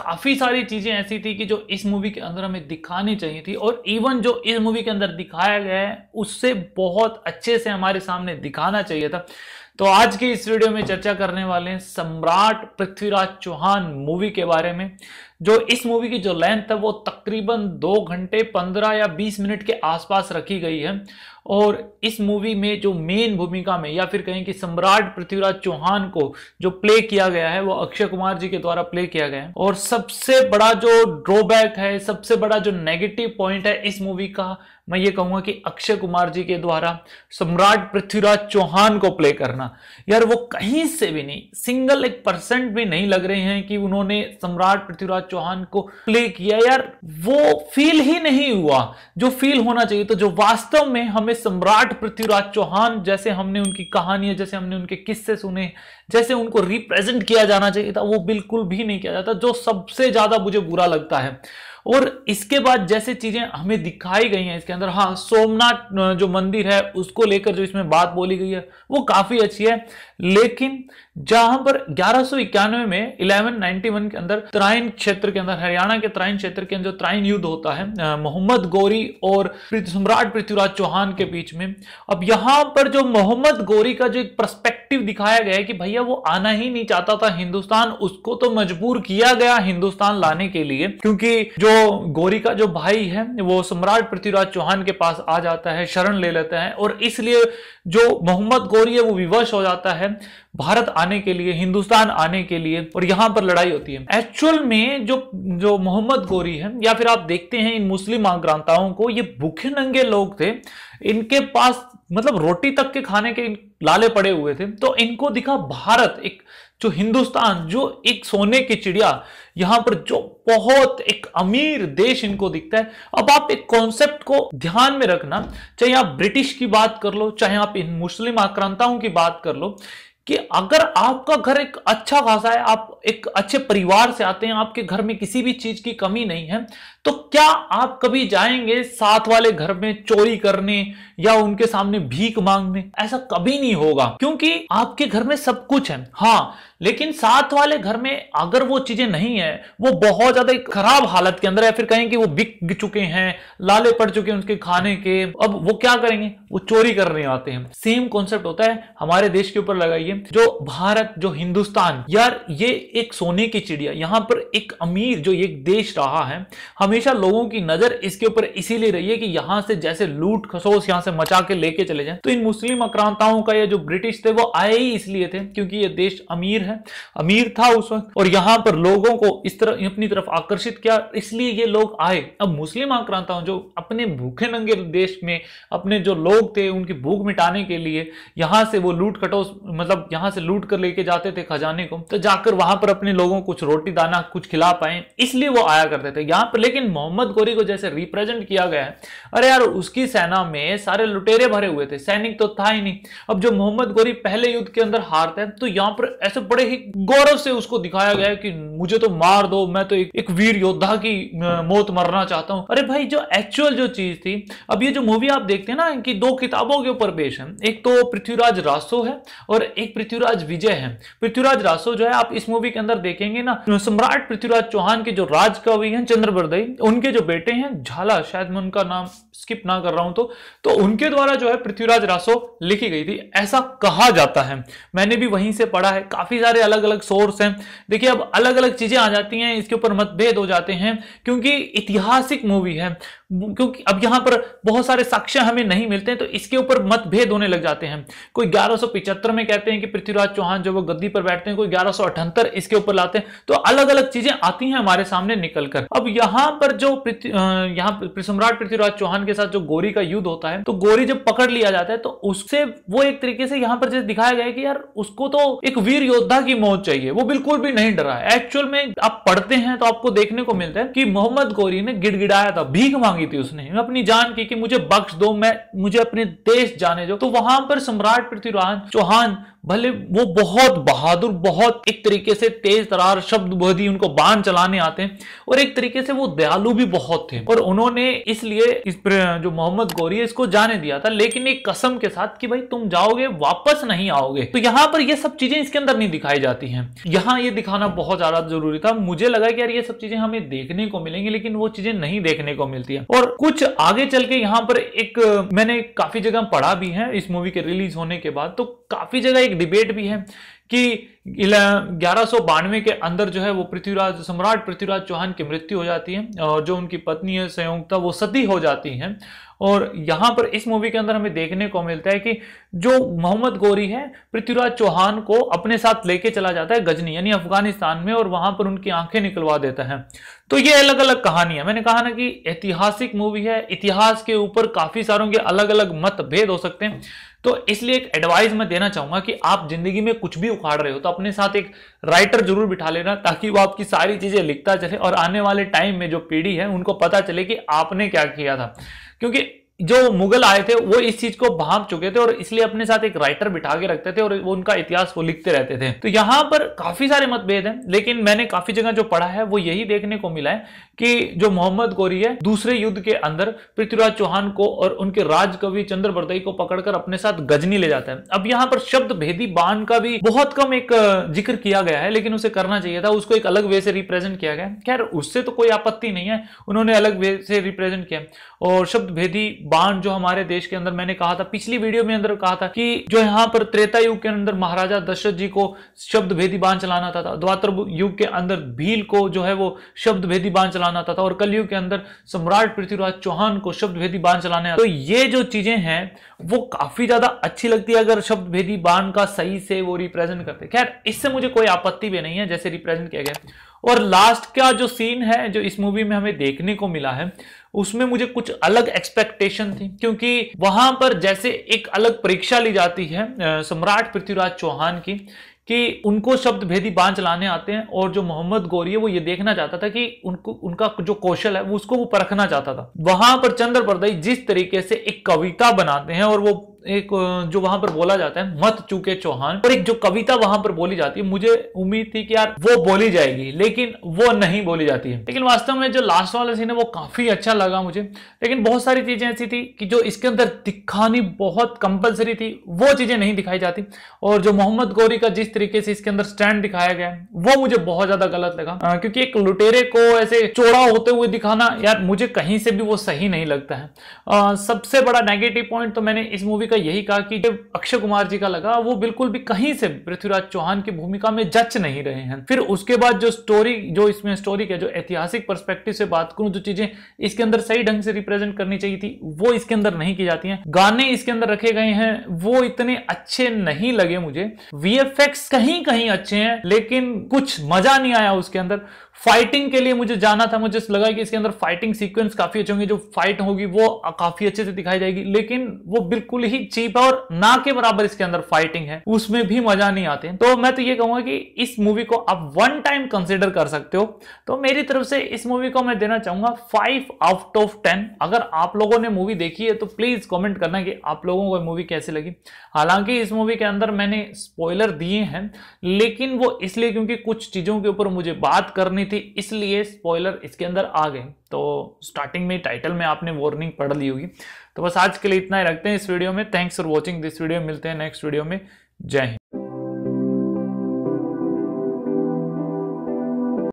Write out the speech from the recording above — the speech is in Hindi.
काफ़ी सारी चीज़ें ऐसी थी कि जो इस मूवी के अंदर हमें दिखानी चाहिए थी और इवन जो इस मूवी के अंदर दिखाया गया है उससे बहुत अच्छे से हमारे सामने दिखाना चाहिए था तो आज की इस वीडियो में चर्चा करने वाले हैं सम्राट पृथ्वीराज चौहान मूवी के बारे में जो इस मूवी की जो लेंथ है वो तकरीबन दो घंटे पंद्रह या बीस मिनट के आसपास रखी गई है और इस मूवी में जो मेन भूमिका में या फिर कहें कि सम्राट पृथ्वीराज चौहान को जो प्ले किया गया है वो अक्षय कुमार जी के द्वारा प्ले किया गया है और सबसे बड़ा जो ड्रॉबैक है सबसे बड़ा जो नेगेटिव पॉइंट है इस मूवी का मैं ये कहूंगा कि अक्षय कुमार जी के द्वारा सम्राट पृथ्वीराज चौहान को प्ले करना यार वो कहीं से भी नहीं सिंगल एक परसेंट भी नहीं लग रहे हैं कि उन्होंने सम्राट पृथ्वीराज चौहान को प्ले किया यार वो फील ही नहीं हुआ जो फील होना चाहिए तो जो वास्तव में हमें सम्राट पृथ्वीराज चौहान जैसे हमने उनकी कहानियां जैसे हमने उनके किस्से सुने जैसे उनको रिप्रेजेंट किया जाना चाहिए था वो बिल्कुल भी नहीं किया जाता जो सबसे ज्यादा मुझे बुरा लगता है और इसके बाद जैसे चीजें हमें दिखाई गई हैं इसके अंदर हाँ सोमनाथ जो मंदिर है उसको लेकर जो इसमें बात बोली गई है वो काफी अच्छी है लेकिन जहां पर ग्यारह में 1191 के अंदर त्राइन क्षेत्र के अंदर हरियाणा के त्राइन क्षेत्र के अंदर जो त्राइन युद्ध होता है मोहम्मद गौरी और सम्राट पृथ्वीराज चौहान के बीच में अब यहां पर जो मोहम्मद गौरी का जो एक प्रस्पेक्ट एक्टिव दिखाया गया है कि भैया वो आना ही नहीं चाहता था हिंदुस्तान उसको तो मजबूर किया गया हिंदुस्तान लाने के लिए क्योंकि जो गोरी का जो भाई है वो सम्राट पृथ्वीराज चौहान के पास आ जाता है शरण ले लेते हैं और इसलिए जो मोहम्मद गोरी है वो विवश हो जाता है भारत आने के लिए हिंदुस्तान आने के लिए और यहां पर लड़ाई होती है एक्चुअल में जो जो मोहम्मद गोरी है या फिर आप देखते हैं इन मुस्लिम आक्रांताओं को ये भूखे नंगे लोग थे इनके पास मतलब रोटी तक के खाने के लाले पड़े हुए थे तो इनको दिखा भारत एक जो हिंदुस्तान जो एक सोने की चिड़िया यहां पर जो बहुत एक अमीर देश इनको दिखता है अब आप एक कॉन्सेप्ट को ध्यान में रखना चाहे आप ब्रिटिश की बात कर लो चाहे आप इन मुस्लिम आक्रांताओं की बात कर लो कि अगर आपका घर एक अच्छा खासा है आप एक अच्छे परिवार से आते हैं आपके घर में किसी भी चीज की कमी नहीं है तो क्या आप कभी जाएंगे साथ वाले घर में चोरी करने या उनके सामने भीख मांगने ऐसा कभी नहीं होगा क्योंकि आपके घर में सब कुछ है हाँ लेकिन साथ वाले घर में अगर वो चीजें नहीं है वो बहुत ज्यादा खराब हालत के अंदर है फिर कहेंगे वो बिक चुके हैं लाले पड़ चुके हैं उनके खाने के अब वो क्या करेंगे वो चोरी करने आते हैं सेम कॉन्सेप्ट होता है हमारे देश के ऊपर लगाइए जो भारत जो हिंदुस्तान यार ये एक सोने की चिड़िया यहाँ पर एक अमीर जो एक देश रहा है हमेशा लोगों की नजर इसके ऊपर इसीलिए रही है कि यहाँ से जैसे लूट खसोस यहाँ से मचा के लेके चले जाए तो इन मुस्लिम आक्रांताओं का या जो ब्रिटिश थे वो आए ही इसलिए थे क्योंकि ये देश अमीर है अमीर था उस वक्त और यहाँ पर लोगों को इस तरह अपनी तरफ आकर्षित किया इसलिए ये लोग आए अब मुस्लिम आक्रांताओं जो अपने भूखे नंगे देश में अपने जो लोग थे उनकी भूख मिटाने के लिए यहाँ से वो लूट खटोस मतलब यहाँ से लूट कर लेके जाते थे खजाने को तो जाकर वहां पर अपने लोगों को कुछ रोटी दाना कुछ खिला पाए इसलिए वो आया करते थे यहाँ पर लेकिन मोहम्मद गोरी को जैसे रिप्रेजेंट किया गया है अरे यार उसकी सेना में सारे लुटेरे भरे हुए थे सैनिक तो था ही नहीं अब जो मोहम्मद गोरी पहले युद्ध के अंदर हारते हैं तो यहाँ पर ऐसे बड़े ही गौरव से उसको दिखाया गया कि मुझे तो मार दो मैं तो एक, वीर योद्धा की मौत मरना चाहता हूँ अरे भाई जो एक्चुअल जो चीज थी अब ये जो मूवी आप देखते हैं ना कि दो किताबों के ऊपर पेश है एक तो पृथ्वीराज रासो है और एक पृथ्वीराज विजय है पृथ्वीराज रासो जो है आप इस मूवी के अंदर देखेंगे ना तो सम्राट पृथ्वीराज चौहान के जो राज कवि हैं चंद्रबरदई उनके जो बेटे हैं झाला शायद मैं उनका नाम स्किप ना कर रहा हूं तो, तो उनके द्वारा जो है पृथ्वीराज रासो लिखी गई थी ऐसा कहा जाता है मैंने भी वहीं से पढ़ा है काफी सारे अलग अलग सोर्स हैं देखिए अब अलग अलग चीजें आ जाती हैं इसके ऊपर मतभेद हो जाते हैं क्योंकि ऐतिहासिक मूवी है क्योंकि अब यहां पर बहुत सारे साक्ष्य हमें नहीं मिलते हैं तो इसके ऊपर मतभेद होने लग जाते हैं कोई ग्यारह में कहते हैं कि पृथ्वीराज चौहान जब वो गद्दी पर बैठते हैं कोई ग्यारह इसके ऊपर लाते हैं तो अलग अलग चीजें आती हैं हमारे सामने निकलकर अब यहां पर जो यहाँ सम्राट पृथ्वीराज चौहान के साथ जो गोरी का युद्ध होता है तो गोरी जब पकड़ लिया जाता है तो उससे वो एक तरीके से यहाँ पर जैसे दिखाया गया कि यार उसको तो एक वीर योद्धा की मौत चाहिए वो बिल्कुल भी नहीं डरा एक्चुअल में आप पढ़ते हैं तो आपको देखने को मिलता है कि मोहम्मद गोरी ने गिड़गिड़ाया था भीख मांगी मांगी थी उसने अपनी जान की कि मुझे बख्श दो मैं मुझे अपने देश जाने दो तो वहां पर सम्राट पृथ्वीराज चौहान भले वो बहुत बहादुर बहुत एक तरीके से तेज तरार शब्द बोधी उनको बाण चलाने आते हैं और एक तरीके से वो दयालु भी बहुत थे और उन्होंने इसलिए इस जो मोहम्मद गौरी है इसको जाने दिया था लेकिन एक कसम के साथ कि भाई तुम जाओगे वापस नहीं आओगे तो यहाँ पर ये सब चीजें इसके अंदर नहीं दिखाई जाती है यहाँ ये दिखाना बहुत ज्यादा जरूरी था मुझे लगा कि यार ये सब चीजें हमें देखने को मिलेंगी लेकिन वो चीजें नहीं देखने को मिलती है और कुछ आगे चल के यहाँ पर एक मैंने काफी जगह पढ़ा भी है इस मूवी के रिलीज होने के बाद तो काफी जगह एक डिबेट भी है कि ग्यारह के अंदर जो है वो पृथ्वीराज सम्राट पृथ्वीराज चौहान की मृत्यु हो जाती है और जो उनकी पत्नी है संयुक्ता वो सती हो जाती है और यहाँ पर इस मूवी के अंदर हमें देखने को मिलता है कि जो मोहम्मद गोरी है पृथ्वीराज चौहान को अपने साथ लेके चला जाता है गजनी यानी अफगानिस्तान में और वहां पर उनकी आंखें निकलवा देता है तो ये अलग अलग कहानी है मैंने कहा ना कि ऐतिहासिक मूवी है इतिहास के ऊपर काफी सारों के अलग अलग मतभेद हो सकते हैं तो इसलिए एक एडवाइस मैं देना चाहूंगा कि आप जिंदगी में कुछ भी उखाड़ रहे हो तो अपने साथ एक राइटर जरूर बिठा लेना ताकि वो आपकी सारी चीजें लिखता चले और आने वाले टाइम में जो पीढ़ी है उनको पता चले कि आपने क्या किया था क्योंकि जो मुगल आए थे वो इस चीज को भाप चुके थे और इसलिए अपने साथ एक राइटर बिठा के रखते थे और वो उनका इतिहास वो लिखते रहते थे तो यहाँ पर काफी सारे मतभेद हैं लेकिन मैंने काफी जगह जो पढ़ा है वो यही देखने को मिला है कि जो मोहम्मद गोरी है दूसरे युद्ध के अंदर पृथ्वीराज चौहान को और उनके राजकवि चंद्र बरदई को पकड़कर अपने साथ गजनी ले जाता है अब यहाँ पर शब्द भेदी बाण का भी बहुत कम एक जिक्र किया गया है लेकिन उसे करना चाहिए था उसको एक अलग वे से रिप्रेजेंट किया गया खैर उससे तो कोई आपत्ति नहीं है उन्होंने अलग वे से रिप्रेजेंट किया और शब्द भेदी बाण जो हमारे देश के अंदर मैंने कहा था पिछली वीडियो में अंदर कहा था कि जो यहाँ पर त्रेता युग के अंदर महाराजा दशरथ जी को शब्द भेदी बांध चलाना था, था। द्वातर युग के अंदर भील को जो है वो शब्द भेदी बांध चलाना था, और कलयुग के अंदर सम्राट पृथ्वीराज चौहान को शब्द भेदी बांध चलाने तो ये जो चीजें हैं वो काफी ज्यादा अच्छी लगती है अगर शब्द भेदी बाण का सही से वो रिप्रेजेंट करते खैर इससे मुझे कोई आपत्ति भी नहीं है जैसे रिप्रेजेंट किया गया और लास्ट का जो सीन है जो इस मूवी में हमें देखने को मिला है उसमें मुझे कुछ अलग एक्सपेक्टेशन थी क्योंकि वहां पर जैसे एक अलग परीक्षा ली जाती है सम्राट पृथ्वीराज चौहान की कि उनको शब्द भेदी बांध चलाने आते हैं और जो मोहम्मद गौरी है वो ये देखना चाहता था कि उनको उनका जो कौशल है वो उसको वो परखना चाहता था वहां पर चंद्र परदई जिस तरीके से एक कविता बनाते हैं और वो एक जो वहां पर बोला जाता है मत चूके चौहान और एक जो कविता वहां पर बोली जाती है मुझे उम्मीद थी कि यार वो बोली जाएगी लेकिन वो नहीं बोली जाती है लेकिन वास्तव में जो लास्ट वाला सीन है वो काफी अच्छा लगा मुझे लेकिन बहुत सारी चीजें ऐसी थी कि जो इसके अंदर दिखानी बहुत कंपलसरी थी वो चीजें नहीं दिखाई जाती और जो मोहम्मद गौरी का जिस तरीके से इसके अंदर स्टैंड दिखाया गया वो मुझे बहुत ज्यादा गलत लगा क्योंकि एक लुटेरे को ऐसे चौड़ा होते हुए दिखाना यार मुझे कहीं से भी वो सही नहीं लगता है सबसे बड़ा नेगेटिव पॉइंट तो मैंने इस मूवी का यही कहा कि जब अक्षय कुमार जी का लगा वो बिल्कुल भी कहीं से पृथ्वीराज चौहान की भूमिका में जच नहीं रहे हैं फिर उसके बाद जो स्टोरी जो इसमें स्टोरी का जो ऐतिहासिक परस्पेक्टिव से बात करूं जो चीजें इसके अंदर सही ढंग से रिप्रेजेंट करनी चाहिए थी वो इसके अंदर नहीं की जाती है गाने इसके अंदर रखे गए हैं वो इतने अच्छे नहीं लगे मुझे वी कहीं कहीं अच्छे हैं लेकिन कुछ मजा नहीं आया उसके अंदर फाइटिंग के लिए मुझे जाना था मुझे लगा कि इसके अंदर फाइटिंग सीक्वेंस काफी अच्छे होंगे जो फाइट होगी वो काफी अच्छे से दिखाई जाएगी लेकिन वो बिल्कुल ही चीप है और ना के बराबर इसके अंदर फाइटिंग है उसमें भी मजा नहीं आते तो मैं तो ये कहूंगा कि इस मूवी को आप वन टाइम कंसिडर कर सकते हो तो मेरी तरफ से इस मूवी को मैं देना चाहूंगा फाइव आउट ऑफ टेन अगर आप लोगों ने मूवी देखी है तो प्लीज कॉमेंट करना कि आप लोगों को मूवी कैसे लगी हालांकि इस मूवी के अंदर मैंने स्पॉयलर दिए हैं लेकिन वो इसलिए क्योंकि कुछ चीजों के ऊपर मुझे बात करनी थी इसलिए स्पॉइलर इसके अंदर आ गए तो स्टार्टिंग में टाइटल में आपने वार्निंग पढ़ ली होगी तो बस आज के लिए इतना ही रखते हैं इस वीडियो में thanks for watching this video मिलते हैं नेक्स्ट वीडियो में जय हिंद